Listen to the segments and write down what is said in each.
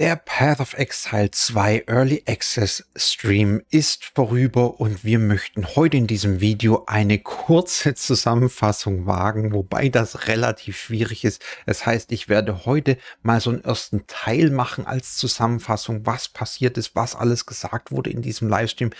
Der Path of Exile 2 Early Access Stream ist vorüber und wir möchten heute in diesem Video eine kurze Zusammenfassung wagen, wobei das relativ schwierig ist. Das heißt, ich werde heute mal so einen ersten Teil machen als Zusammenfassung, was passiert ist, was alles gesagt wurde in diesem Livestream,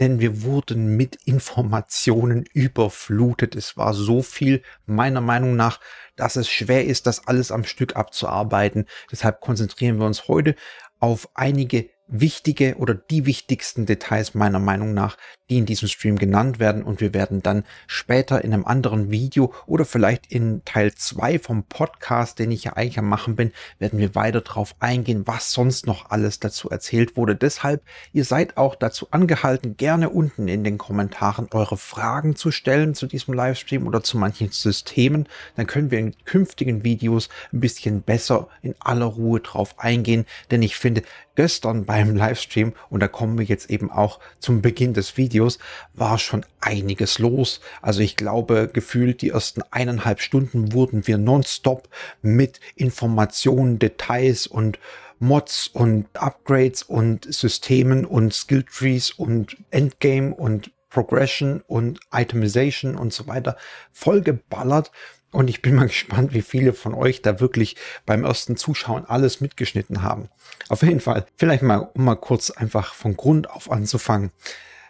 denn wir wurden mit Informationen überflutet. Es war so viel, meiner Meinung nach, dass es schwer ist, das alles am Stück abzuarbeiten. Deshalb konzentrieren wir uns heute auf einige wichtige oder die wichtigsten Details meiner Meinung nach, die in diesem Stream genannt werden und wir werden dann später in einem anderen Video oder vielleicht in Teil 2 vom Podcast, den ich ja eigentlich am machen bin, werden wir weiter darauf eingehen, was sonst noch alles dazu erzählt wurde. Deshalb, ihr seid auch dazu angehalten, gerne unten in den Kommentaren eure Fragen zu stellen zu diesem Livestream oder zu manchen Systemen. Dann können wir in künftigen Videos ein bisschen besser in aller Ruhe drauf eingehen, denn ich finde, gestern beim Livestream, und da kommen wir jetzt eben auch zum Beginn des Videos, war schon einiges los. Also ich glaube, gefühlt die ersten eineinhalb Stunden wurden wir nonstop mit Informationen, Details und Mods und Upgrades und Systemen und Skill Trees und Endgame und Progression und Itemization und so weiter vollgeballert. Und ich bin mal gespannt, wie viele von euch da wirklich beim ersten Zuschauen alles mitgeschnitten haben. Auf jeden Fall, vielleicht mal, um mal kurz einfach von Grund auf anzufangen.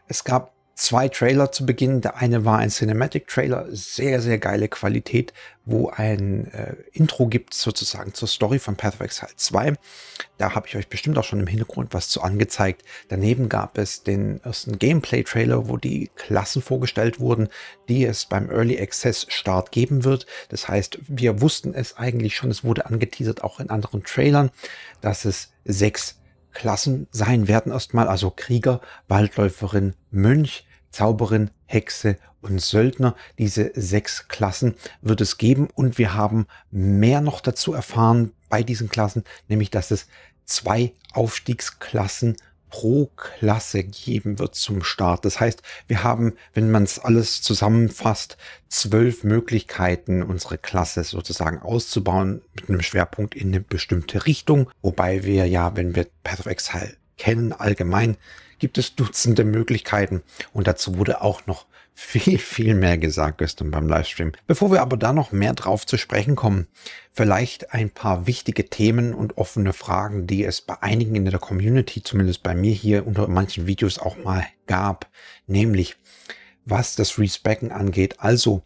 Es gab zwei Trailer zu Beginn. Der eine war ein Cinematic Trailer, sehr, sehr geile Qualität, wo ein äh, Intro gibt sozusagen zur Story von Path of Exile 2. Da habe ich euch bestimmt auch schon im Hintergrund was zu angezeigt. Daneben gab es den ersten Gameplay Trailer, wo die Klassen vorgestellt wurden, die es beim Early Access Start geben wird. Das heißt, wir wussten es eigentlich schon, es wurde angeteasert auch in anderen Trailern, dass es sechs Klassen sein werden erstmal, also Krieger, Waldläuferin, Mönch, Zauberin, Hexe und Söldner. Diese sechs Klassen wird es geben und wir haben mehr noch dazu erfahren bei diesen Klassen, nämlich dass es zwei Aufstiegsklassen pro Klasse geben wird zum Start. Das heißt, wir haben, wenn man es alles zusammenfasst, zwölf Möglichkeiten, unsere Klasse sozusagen auszubauen mit einem Schwerpunkt in eine bestimmte Richtung. Wobei wir ja, wenn wir Path of Exile kennen, allgemein gibt es Dutzende Möglichkeiten. Und dazu wurde auch noch viel, viel mehr gesagt gestern beim Livestream. Bevor wir aber da noch mehr drauf zu sprechen kommen, vielleicht ein paar wichtige Themen und offene Fragen, die es bei einigen in der Community, zumindest bei mir hier unter manchen Videos auch mal gab, nämlich was das Respecken angeht. Also,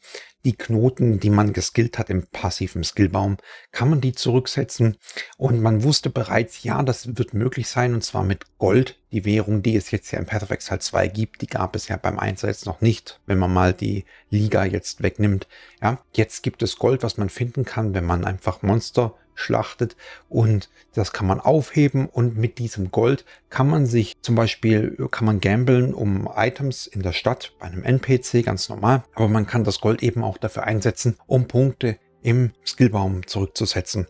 die Knoten, die man geskillt hat im passiven Skillbaum, kann man die zurücksetzen. Und man wusste bereits, ja, das wird möglich sein, und zwar mit Gold. Die Währung, die es jetzt ja im Path of Exile 2 gibt, die gab es ja beim Einsatz noch nicht, wenn man mal die Liga jetzt wegnimmt. Ja, jetzt gibt es Gold, was man finden kann, wenn man einfach Monster schlachtet und das kann man aufheben und mit diesem Gold kann man sich zum Beispiel, kann man gamblen um Items in der Stadt bei einem NPC, ganz normal, aber man kann das Gold eben auch dafür einsetzen, um Punkte im Skillbaum zurückzusetzen.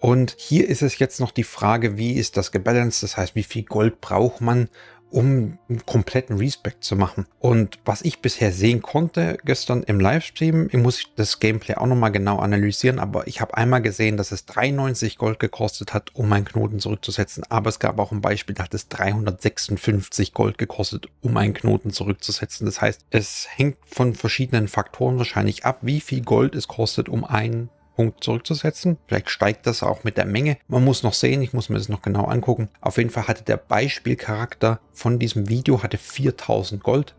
Und hier ist es jetzt noch die Frage, wie ist das gebalanced? Das heißt, wie viel Gold braucht man, um einen kompletten Respect zu machen. Und was ich bisher sehen konnte gestern im Livestream, ich muss das Gameplay auch nochmal genau analysieren, aber ich habe einmal gesehen, dass es 93 Gold gekostet hat, um einen Knoten zurückzusetzen. Aber es gab auch ein Beispiel, da hat es 356 Gold gekostet, um einen Knoten zurückzusetzen. Das heißt, es hängt von verschiedenen Faktoren wahrscheinlich ab, wie viel Gold es kostet, um einen Punkt zurückzusetzen. Vielleicht steigt das auch mit der Menge. Man muss noch sehen, ich muss mir das noch genau angucken. Auf jeden Fall hatte der Beispielcharakter von diesem Video hatte 4000 Gold.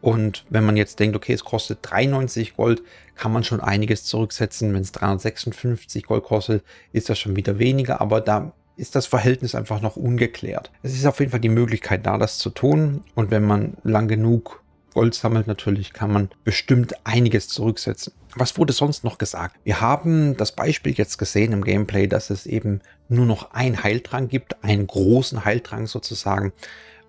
Und wenn man jetzt denkt, okay, es kostet 93 Gold, kann man schon einiges zurücksetzen. Wenn es 356 Gold kostet, ist das schon wieder weniger, aber da ist das Verhältnis einfach noch ungeklärt. Es ist auf jeden Fall die Möglichkeit da, das zu tun. Und wenn man lang genug Gold sammelt natürlich, kann man bestimmt einiges zurücksetzen. Was wurde sonst noch gesagt? Wir haben das Beispiel jetzt gesehen im Gameplay, dass es eben nur noch einen Heiltrank gibt, einen großen Heiltrank sozusagen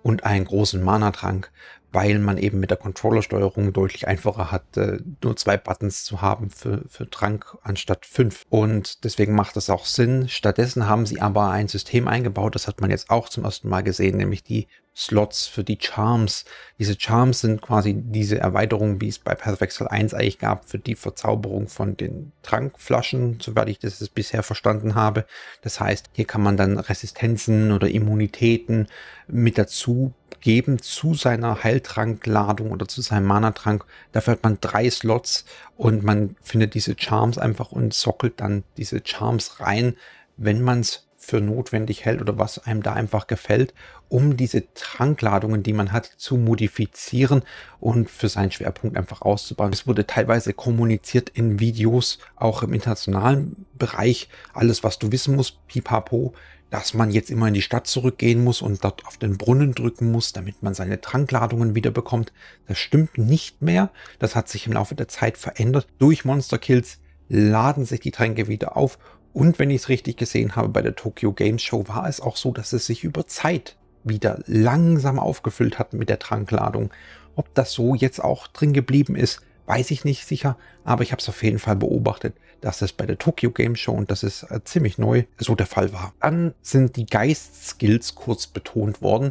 und einen großen Mana-Trank, weil man eben mit der Controller-Steuerung deutlich einfacher hat, äh, nur zwei Buttons zu haben für, für Trank anstatt fünf. Und deswegen macht das auch Sinn. Stattdessen haben sie aber ein System eingebaut, das hat man jetzt auch zum ersten Mal gesehen, nämlich die Slots für die Charms. Diese Charms sind quasi diese Erweiterung, wie es bei Path 1 eigentlich gab, für die Verzauberung von den Trankflaschen, soweit ich das bisher verstanden habe. Das heißt, hier kann man dann Resistenzen oder Immunitäten mit dazu geben zu seiner Heiltrankladung oder zu seinem Mana-Trank. Dafür hat man drei Slots und man findet diese Charms einfach und sockelt dann diese Charms rein, wenn man es für notwendig hält oder was einem da einfach gefällt, um diese Trankladungen, die man hat, zu modifizieren und für seinen Schwerpunkt einfach auszubauen. Es wurde teilweise kommuniziert in Videos, auch im internationalen Bereich, alles was du wissen musst, pipapo, dass man jetzt immer in die Stadt zurückgehen muss und dort auf den Brunnen drücken muss, damit man seine Trankladungen wieder bekommt. Das stimmt nicht mehr. Das hat sich im Laufe der Zeit verändert. Durch Monster Kills laden sich die Tränke wieder auf und wenn ich es richtig gesehen habe, bei der Tokyo Games Show war es auch so, dass es sich über Zeit wieder langsam aufgefüllt hat mit der Trankladung. Ob das so jetzt auch drin geblieben ist, weiß ich nicht sicher, aber ich habe es auf jeden Fall beobachtet, dass es bei der Tokyo Game Show, und das ist äh, ziemlich neu, so der Fall war. Dann sind die Geist-Skills kurz betont worden.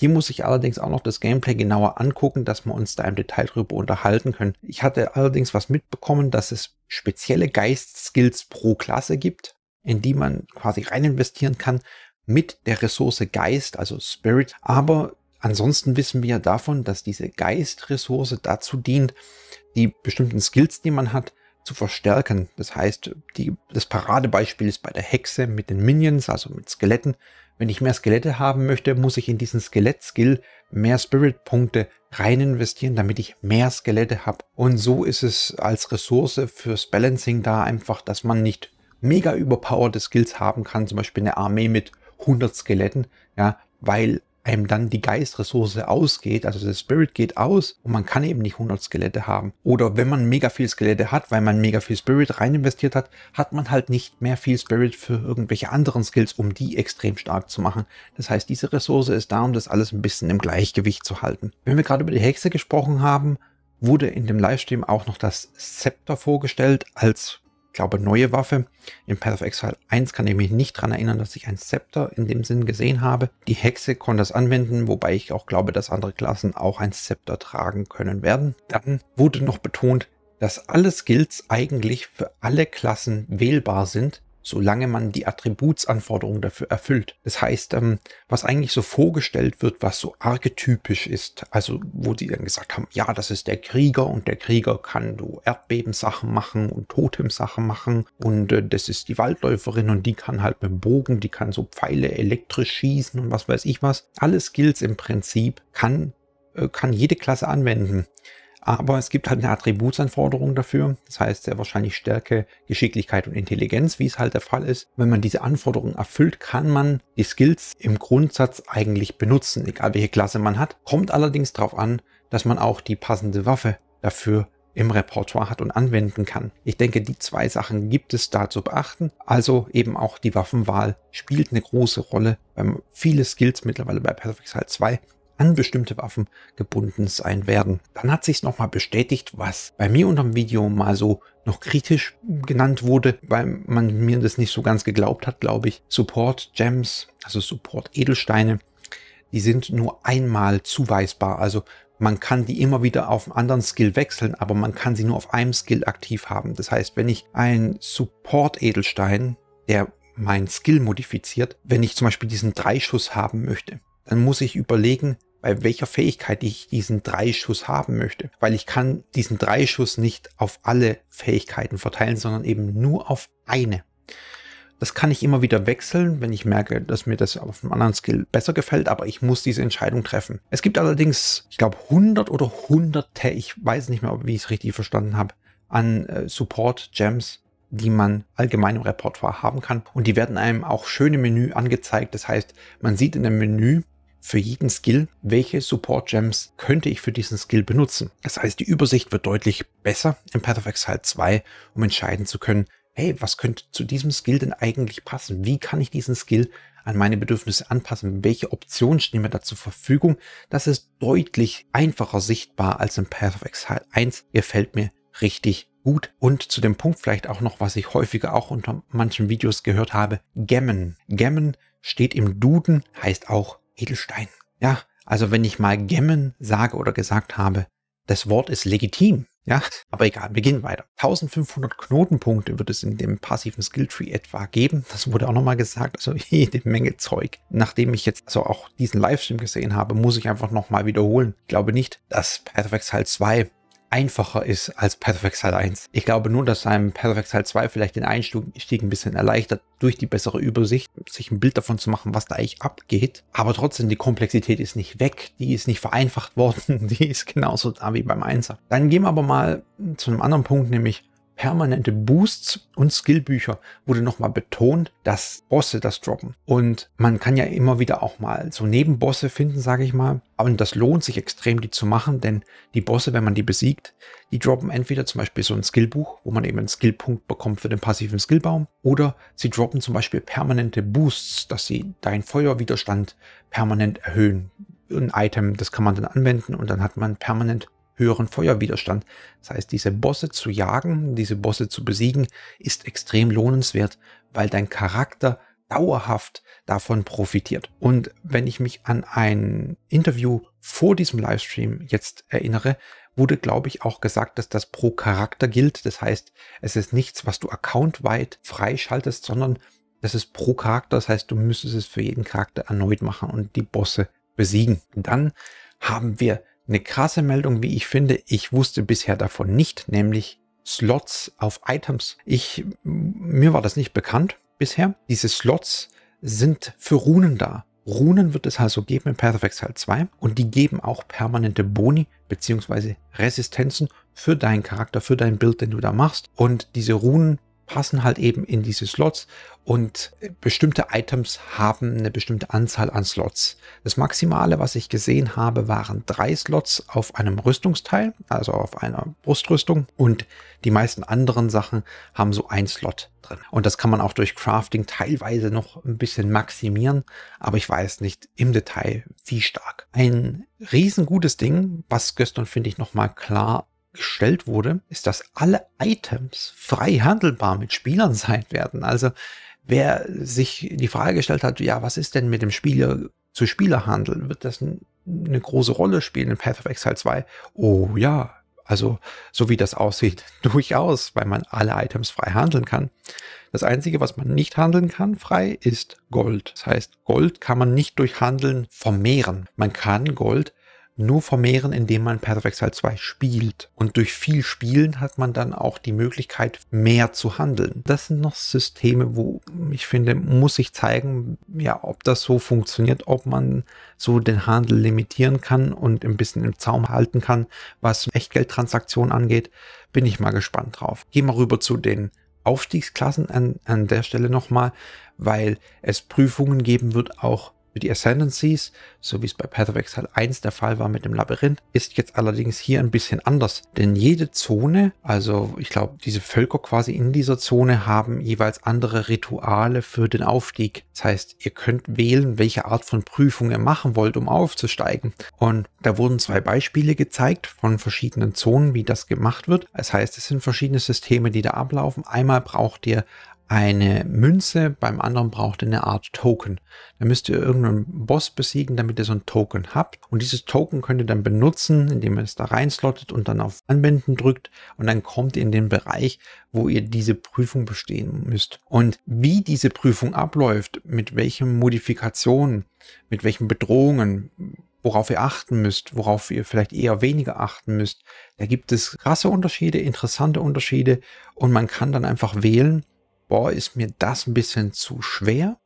Hier muss ich allerdings auch noch das Gameplay genauer angucken, dass wir uns da im Detail drüber unterhalten können. Ich hatte allerdings was mitbekommen, dass es spezielle Geist-Skills pro Klasse gibt, in die man quasi rein investieren kann mit der Ressource Geist, also Spirit. Aber ansonsten wissen wir ja davon, dass diese Geist-Ressource dazu dient, die bestimmten Skills, die man hat, zu verstärken. Das heißt, die, das Paradebeispiel ist bei der Hexe mit den Minions, also mit Skeletten, wenn ich mehr Skelette haben möchte, muss ich in diesen Skelett-Skill mehr Spirit-Punkte rein investieren, damit ich mehr Skelette habe. Und so ist es als Ressource fürs Balancing da einfach, dass man nicht mega überpowerte Skills haben kann, zum Beispiel eine Armee mit 100 Skeletten, ja, weil einem dann die Geistressource ausgeht, also der Spirit geht aus und man kann eben nicht 100 Skelette haben. Oder wenn man mega viel Skelette hat, weil man mega viel Spirit rein investiert hat, hat man halt nicht mehr viel Spirit für irgendwelche anderen Skills, um die extrem stark zu machen. Das heißt, diese Ressource ist da, um das alles ein bisschen im Gleichgewicht zu halten. Wenn wir gerade über die Hexe gesprochen haben, wurde in dem Livestream auch noch das Scepter vorgestellt als glaube, neue Waffe. In Path of Exile 1 kann ich mich nicht daran erinnern, dass ich ein Scepter in dem Sinn gesehen habe. Die Hexe konnte das anwenden, wobei ich auch glaube, dass andere Klassen auch ein Scepter tragen können werden. Dann wurde noch betont, dass alle Skills eigentlich für alle Klassen wählbar sind, solange man die Attributsanforderungen dafür erfüllt. Das heißt, ähm, was eigentlich so vorgestellt wird, was so archetypisch ist, also wo die dann gesagt haben, ja, das ist der Krieger und der Krieger kann du Erdbebensachen machen und Totemsachen machen und äh, das ist die Waldläuferin und die kann halt mit dem Bogen, die kann so Pfeile elektrisch schießen und was weiß ich was. Alle Skills im Prinzip kann, äh, kann jede Klasse anwenden. Aber es gibt halt eine Attributsanforderung dafür, das heißt sehr wahrscheinlich Stärke, Geschicklichkeit und Intelligenz, wie es halt der Fall ist. Wenn man diese Anforderungen erfüllt, kann man die Skills im Grundsatz eigentlich benutzen, egal welche Klasse man hat. Kommt allerdings darauf an, dass man auch die passende Waffe dafür im Repertoire hat und anwenden kann. Ich denke, die zwei Sachen gibt es da zu beachten. Also eben auch die Waffenwahl spielt eine große Rolle. Viele Skills mittlerweile bei Perfect Sight 2 an bestimmte Waffen gebunden sein werden. Dann hat sich es nochmal bestätigt, was bei mir unterm Video mal so noch kritisch genannt wurde, weil man mir das nicht so ganz geglaubt hat, glaube ich. Support Gems, also Support Edelsteine, die sind nur einmal zuweisbar. Also man kann die immer wieder auf einen anderen Skill wechseln, aber man kann sie nur auf einem Skill aktiv haben. Das heißt, wenn ich einen Support-Edelstein, der mein Skill modifiziert, wenn ich zum Beispiel diesen Dreischuss haben möchte, dann muss ich überlegen, bei welcher Fähigkeit ich diesen Dreischuss haben möchte. Weil ich kann diesen Dreischuss nicht auf alle Fähigkeiten verteilen, sondern eben nur auf eine. Das kann ich immer wieder wechseln, wenn ich merke, dass mir das auf einem anderen Skill besser gefällt, aber ich muss diese Entscheidung treffen. Es gibt allerdings, ich glaube, 100 oder hunderte, ich weiß nicht mehr, wie ich es richtig verstanden habe, an äh, Support-Gems, die man allgemein im Repertoire haben kann. Und die werden einem auch schön im Menü angezeigt. Das heißt, man sieht in dem Menü, für jeden Skill, welche Support Gems könnte ich für diesen Skill benutzen. Das heißt, die Übersicht wird deutlich besser im Path of Exile 2, um entscheiden zu können, hey, was könnte zu diesem Skill denn eigentlich passen? Wie kann ich diesen Skill an meine Bedürfnisse anpassen? Welche Optionen stehen mir da zur Verfügung? Das ist deutlich einfacher sichtbar als im Path of Exile 1. Gefällt mir richtig gut. Und zu dem Punkt vielleicht auch noch, was ich häufiger auch unter manchen Videos gehört habe, Gammon. Gammon steht im Duden, heißt auch Edelstein. Ja, also wenn ich mal Gemmen sage oder gesagt habe, das Wort ist legitim. Ja, aber egal, wir gehen weiter. 1500 Knotenpunkte wird es in dem passiven Skilltree etwa geben. Das wurde auch nochmal gesagt, also jede Menge Zeug. Nachdem ich jetzt also auch diesen Livestream gesehen habe, muss ich einfach nochmal wiederholen. Ich glaube nicht, dass Path of Exile 2 einfacher ist als Path of Exile 1. Ich glaube nur, dass einem Path of Exile 2 vielleicht den Einstieg ein bisschen erleichtert, durch die bessere Übersicht, sich ein Bild davon zu machen, was da eigentlich abgeht. Aber trotzdem, die Komplexität ist nicht weg, die ist nicht vereinfacht worden, die ist genauso da wie beim 1 Dann gehen wir aber mal zu einem anderen Punkt, nämlich permanente Boosts und Skillbücher wurde nochmal betont, dass Bosse das droppen. Und man kann ja immer wieder auch mal so Nebenbosse finden, sage ich mal. Und das lohnt sich extrem, die zu machen, denn die Bosse, wenn man die besiegt, die droppen entweder zum Beispiel so ein Skillbuch, wo man eben einen Skillpunkt bekommt für den passiven Skillbaum, oder sie droppen zum Beispiel permanente Boosts, dass sie deinen Feuerwiderstand permanent erhöhen. Ein Item, das kann man dann anwenden und dann hat man permanent höheren Feuerwiderstand. Das heißt, diese Bosse zu jagen, diese Bosse zu besiegen, ist extrem lohnenswert, weil dein Charakter dauerhaft davon profitiert. Und wenn ich mich an ein Interview vor diesem Livestream jetzt erinnere, wurde, glaube ich, auch gesagt, dass das pro Charakter gilt. Das heißt, es ist nichts, was du accountweit freischaltest, sondern das ist pro Charakter. Das heißt, du müsstest es für jeden Charakter erneut machen und die Bosse besiegen. Dann haben wir eine krasse Meldung, wie ich finde. Ich wusste bisher davon nicht, nämlich Slots auf Items. Ich, mir war das nicht bekannt bisher. Diese Slots sind für Runen da. Runen wird es also geben in Path of Exile 2 und die geben auch permanente Boni bzw. Resistenzen für deinen Charakter, für dein Bild, den du da machst. Und diese Runen passen halt eben in diese Slots und äh, bestimmte Items haben eine bestimmte Anzahl an Slots. Das Maximale, was ich gesehen habe, waren drei Slots auf einem Rüstungsteil, also auf einer Brustrüstung und die meisten anderen Sachen haben so ein Slot drin. Und das kann man auch durch Crafting teilweise noch ein bisschen maximieren, aber ich weiß nicht im Detail, wie stark. Ein riesengutes Ding, was gestern, finde ich, nochmal klar gestellt wurde, ist, dass alle Items frei handelbar mit Spielern sein werden. Also wer sich die Frage gestellt hat, ja, was ist denn mit dem Spieler zu Spielerhandel, wird das eine große Rolle spielen in Path of Exile 2? Oh ja, also so wie das aussieht, durchaus, weil man alle Items frei handeln kann. Das Einzige, was man nicht handeln kann frei, ist Gold. Das heißt, Gold kann man nicht durch Handeln vermehren. Man kann Gold nur vermehren, indem man Path of Exile 2 spielt. Und durch viel Spielen hat man dann auch die Möglichkeit, mehr zu handeln. Das sind noch Systeme, wo ich finde, muss ich zeigen, ja, ob das so funktioniert, ob man so den Handel limitieren kann und ein bisschen im Zaum halten kann, was Echtgeldtransaktionen angeht. Bin ich mal gespannt drauf. Gehen wir rüber zu den Aufstiegsklassen an, an der Stelle nochmal, weil es Prüfungen geben wird, auch für die Ascendancies, so wie es bei Path of Exile 1 der Fall war mit dem Labyrinth, ist jetzt allerdings hier ein bisschen anders. Denn jede Zone, also ich glaube, diese Völker quasi in dieser Zone haben jeweils andere Rituale für den Aufstieg. Das heißt, ihr könnt wählen, welche Art von Prüfung ihr machen wollt, um aufzusteigen. Und da wurden zwei Beispiele gezeigt von verschiedenen Zonen, wie das gemacht wird. Das heißt, es sind verschiedene Systeme, die da ablaufen. Einmal braucht ihr eine Münze, beim anderen braucht ihr eine Art Token. Da müsst ihr irgendeinen Boss besiegen, damit ihr so ein Token habt. Und dieses Token könnt ihr dann benutzen, indem ihr es da reinslottet und dann auf Anwenden drückt. Und dann kommt ihr in den Bereich, wo ihr diese Prüfung bestehen müsst. Und wie diese Prüfung abläuft, mit welchen Modifikationen, mit welchen Bedrohungen, worauf ihr achten müsst, worauf ihr vielleicht eher weniger achten müsst. Da gibt es krasse Unterschiede, interessante Unterschiede und man kann dann einfach wählen, boah, ist mir das ein bisschen zu schwer,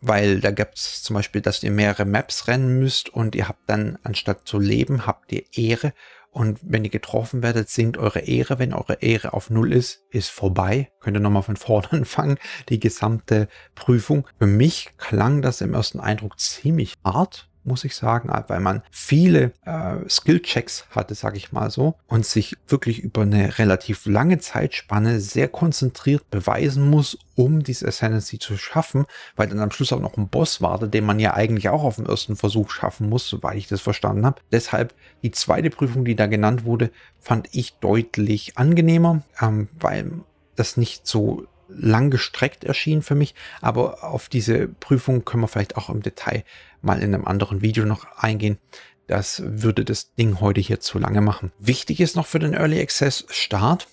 weil da gibt es zum Beispiel, dass ihr mehrere Maps rennen müsst und ihr habt dann, anstatt zu leben, habt ihr Ehre. Und wenn ihr getroffen werdet, sinkt eure Ehre. Wenn eure Ehre auf Null ist, ist vorbei. Könnt ihr nochmal von vorne anfangen, die gesamte Prüfung. Für mich klang das im ersten Eindruck ziemlich hart muss ich sagen, weil man viele äh, Skill-Checks hatte, sage ich mal so, und sich wirklich über eine relativ lange Zeitspanne sehr konzentriert beweisen muss, um diese Ascendancy zu schaffen, weil dann am Schluss auch noch ein Boss wartet, den man ja eigentlich auch auf den ersten Versuch schaffen muss, soweit ich das verstanden habe. Deshalb die zweite Prüfung, die da genannt wurde, fand ich deutlich angenehmer, ähm, weil das nicht so lang gestreckt erschienen für mich, aber auf diese Prüfung können wir vielleicht auch im Detail mal in einem anderen Video noch eingehen. Das würde das Ding heute hier zu lange machen. Wichtig ist noch für den Early Access Start,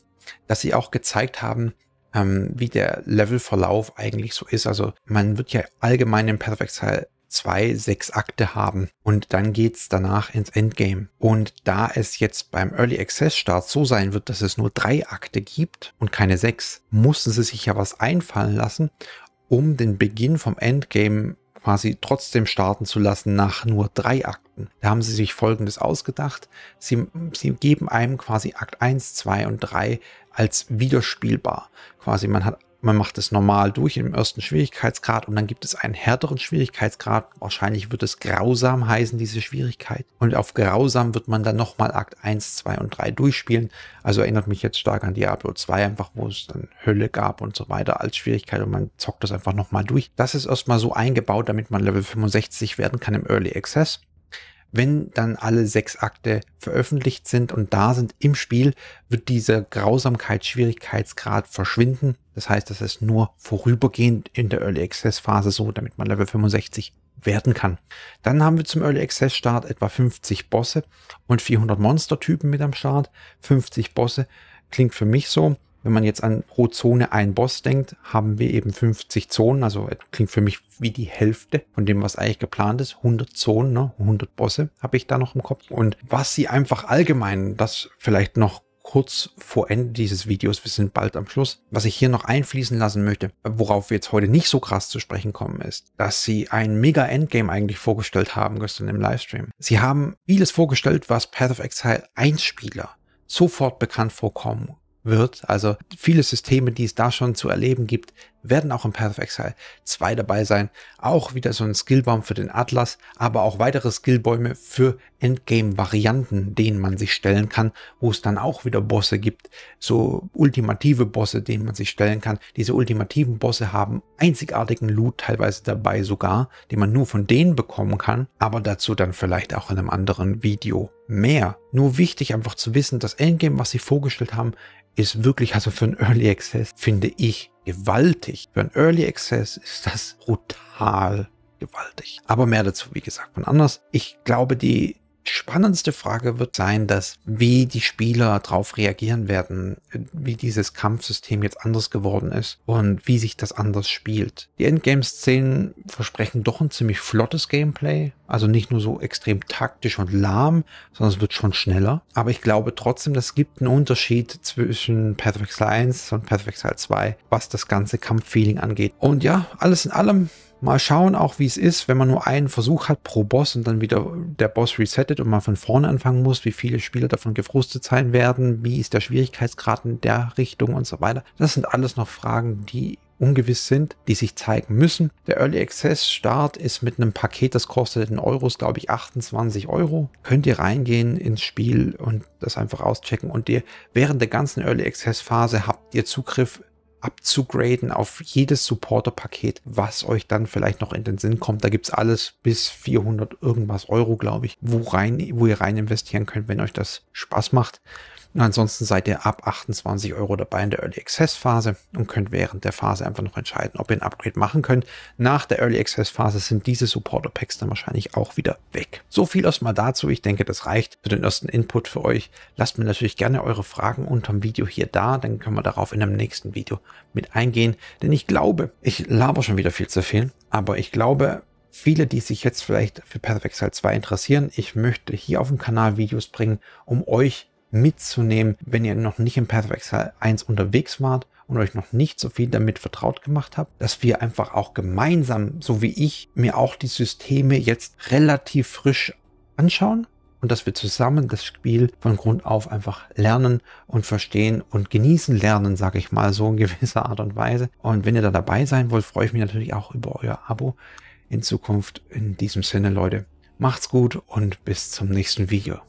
dass sie auch gezeigt haben, ähm, wie der Levelverlauf eigentlich so ist. Also man wird ja allgemein im Perfect Style zwei, sechs Akte haben. Und dann geht es danach ins Endgame. Und da es jetzt beim Early Access Start so sein wird, dass es nur drei Akte gibt und keine sechs, mussten sie sich ja was einfallen lassen, um den Beginn vom Endgame quasi trotzdem starten zu lassen nach nur drei Akten. Da haben sie sich Folgendes ausgedacht. Sie, sie geben einem quasi Akt 1, 2 und 3 als widerspielbar. Quasi man hat man macht es normal durch im ersten Schwierigkeitsgrad und dann gibt es einen härteren Schwierigkeitsgrad. Wahrscheinlich wird es grausam heißen, diese Schwierigkeit. Und auf grausam wird man dann nochmal Akt 1, 2 und 3 durchspielen. Also erinnert mich jetzt stark an Diablo 2 einfach, wo es dann Hölle gab und so weiter als Schwierigkeit und man zockt das einfach nochmal durch. Das ist erstmal so eingebaut, damit man Level 65 werden kann im Early Access wenn dann alle sechs Akte veröffentlicht sind und da sind im Spiel, wird dieser Grausamkeitsschwierigkeitsgrad verschwinden. Das heißt, das ist nur vorübergehend in der Early Access Phase so, damit man Level 65 werden kann. Dann haben wir zum Early Access Start etwa 50 Bosse und 400 Monstertypen mit am Start. 50 Bosse klingt für mich so, wenn man jetzt an pro Zone ein Boss denkt, haben wir eben 50 Zonen, also klingt für mich wie die Hälfte von dem, was eigentlich geplant ist. 100 Zonen, ne? 100 Bosse habe ich da noch im Kopf. Und was sie einfach allgemein, das vielleicht noch kurz vor Ende dieses Videos, wir sind bald am Schluss, was ich hier noch einfließen lassen möchte, worauf wir jetzt heute nicht so krass zu sprechen kommen, ist, dass sie ein Mega-Endgame eigentlich vorgestellt haben gestern im Livestream. Sie haben vieles vorgestellt, was Path of Exile 1-Spieler sofort bekannt vorkommen wird. Also viele Systeme, die es da schon zu erleben gibt, werden auch im Path of Exile 2 dabei sein. Auch wieder so ein Skillbaum für den Atlas, aber auch weitere Skillbäume für Endgame-Varianten, denen man sich stellen kann, wo es dann auch wieder Bosse gibt. So ultimative Bosse, denen man sich stellen kann. Diese ultimativen Bosse haben einzigartigen Loot teilweise dabei sogar, den man nur von denen bekommen kann, aber dazu dann vielleicht auch in einem anderen Video mehr. Nur wichtig einfach zu wissen, das Endgame, was sie vorgestellt haben, ist wirklich, also für ein Early Access finde ich gewaltig. Für ein Early Access ist das brutal gewaltig. Aber mehr dazu, wie gesagt, von anders. Ich glaube, die spannendste Frage wird sein, dass wie die Spieler darauf reagieren werden, äh, wie dieses Kampfsystem jetzt anders geworden ist und wie sich das anders spielt. Die Endgame-Szenen versprechen doch ein ziemlich flottes Gameplay, also nicht nur so extrem taktisch und lahm, sondern es wird schon schneller. Aber ich glaube trotzdem, das gibt einen Unterschied zwischen Path of Exile 1 und Path of Exile 2, was das ganze Kampffeeling angeht. Und ja, alles in allem Mal schauen auch, wie es ist, wenn man nur einen Versuch hat pro Boss und dann wieder der Boss resettet und man von vorne anfangen muss, wie viele Spieler davon gefrustet sein werden, wie ist der Schwierigkeitsgrad in der Richtung und so weiter. Das sind alles noch Fragen, die ungewiss sind, die sich zeigen müssen. Der Early Access Start ist mit einem Paket, das kostet in Euros, glaube ich, 28 Euro. Könnt ihr reingehen ins Spiel und das einfach auschecken und ihr während der ganzen Early Access Phase habt ihr Zugriff abzugraden auf jedes Supporter-Paket, was euch dann vielleicht noch in den Sinn kommt. Da gibt es alles bis 400 irgendwas Euro, glaube ich, wo, rein, wo ihr rein investieren könnt, wenn euch das Spaß macht. Und ansonsten seid ihr ab 28 Euro dabei in der Early Access Phase und könnt während der Phase einfach noch entscheiden, ob ihr ein Upgrade machen könnt. Nach der Early Access Phase sind diese Supporter Packs dann wahrscheinlich auch wieder weg. So viel erstmal dazu. Ich denke, das reicht für den ersten Input für euch. Lasst mir natürlich gerne eure Fragen unterm Video hier da, dann können wir darauf in einem nächsten Video mit eingehen. Denn ich glaube, ich laber schon wieder viel zu viel, aber ich glaube, viele, die sich jetzt vielleicht für Perfect Exile 2 interessieren, ich möchte hier auf dem Kanal Videos bringen, um euch mitzunehmen, wenn ihr noch nicht im Path of Exile 1 unterwegs wart und euch noch nicht so viel damit vertraut gemacht habt, dass wir einfach auch gemeinsam, so wie ich, mir auch die Systeme jetzt relativ frisch anschauen und dass wir zusammen das Spiel von Grund auf einfach lernen und verstehen und genießen lernen, sage ich mal so in gewisser Art und Weise. Und wenn ihr da dabei sein wollt, freue ich mich natürlich auch über euer Abo in Zukunft. In diesem Sinne, Leute, macht's gut und bis zum nächsten Video.